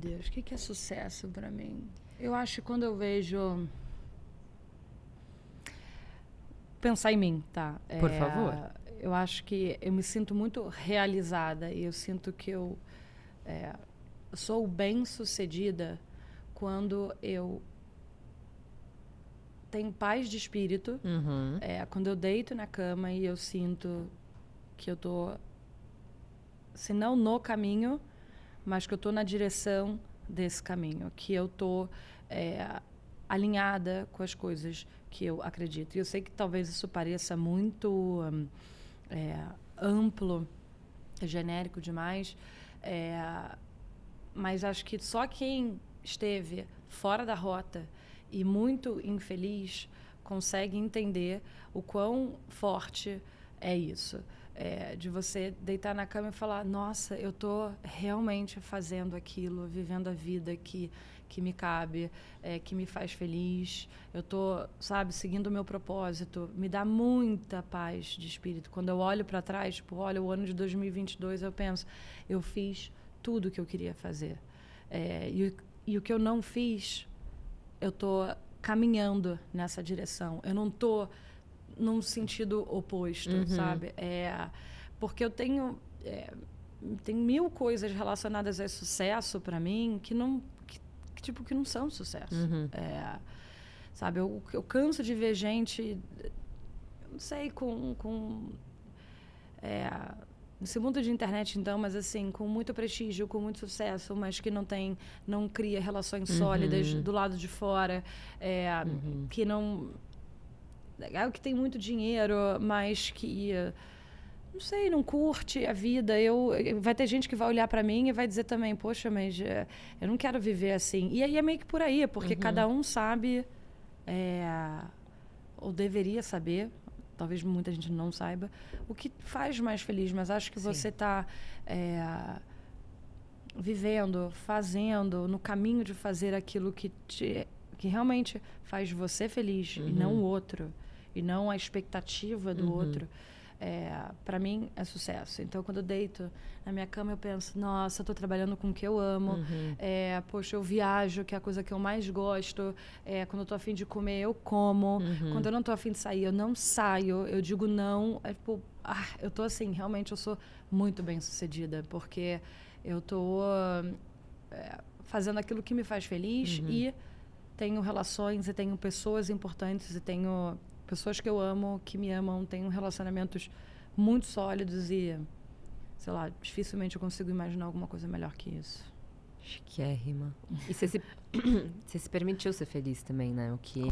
Deus, o que, é sucesso para mim? Eu acho que quando eu vejo. Pensar em mim, tá? Por é, favor. Eu acho que eu me sinto muito realizada e eu sinto que eu é, sou bem sucedida quando eu tenho paz de espírito, uhum. é, quando eu deito na cama e eu sinto que eu tô, se não no caminho, mas que eu estou na direção desse caminho, que eu estou é, alinhada com as coisas que eu acredito. E eu sei que talvez isso pareça muito hum, é, amplo, genérico demais, é, mas acho que só quem esteve fora da rota e muito infeliz consegue entender o quão forte é isso. É, de você deitar na cama e falar: Nossa, eu estou realmente fazendo aquilo, vivendo a vida que, que me cabe, é, que me faz feliz, eu estou, sabe, seguindo o meu propósito. Me dá muita paz de espírito. Quando eu olho para trás, tipo, olha o ano de 2022, eu penso: Eu fiz tudo o que eu queria fazer. É, e, e o que eu não fiz, eu estou caminhando nessa direção. Eu não estou. Tô num sentido oposto, uhum. sabe? É, porque eu tenho. É, tem mil coisas relacionadas a sucesso para mim que não que, que, tipo que não são sucesso uhum. é, sabe eu, eu canso de ver gente não sei com, com é, nesse mundo de internet então mas assim com muito prestígio com muito sucesso mas que não tem não cria relações uhum. sólidas do lado de fora é, uhum. que não legal é que tem muito dinheiro, mas que não sei, não curte a vida. Eu vai ter gente que vai olhar para mim e vai dizer também, poxa, mas eh, eu não quero viver assim. E aí é meio que por aí, porque uhum. cada um sabe é, ou deveria saber, talvez muita gente não saiba, o que faz mais feliz. Mas acho que Sim. você está é, eh, vivendo, fazendo, no caminho de fazer aquilo que te, que realmente faz você feliz uhum. e não uhum. o outro e não a expectativa do uhum. outro. É, para mim é sucesso. Então, quando eu deito na minha cama, eu penso: nossa, estou trabalhando com o que eu amo. Uhum. É, poxa, eu viajo, que é a coisa que eu mais gosto. É, quando eu estou afim de comer, eu como. Uhum. Quando eu não estou afim de sair, eu não saio. Eu digo não. É tipo, ah, eu estou assim, realmente eu sou muito bem sucedida, porque eu estou é, fazendo aquilo que me faz feliz uhum. e tenho relações e tenho pessoas importantes e tenho pessoas que eu amo, que me amam, têm relacionamentos muito sólidos e, sei lá, dificilmente eu consigo imaginar alguma coisa melhor que isso. Chiquérrima. E você se, se permitiu ser feliz também, né? O que.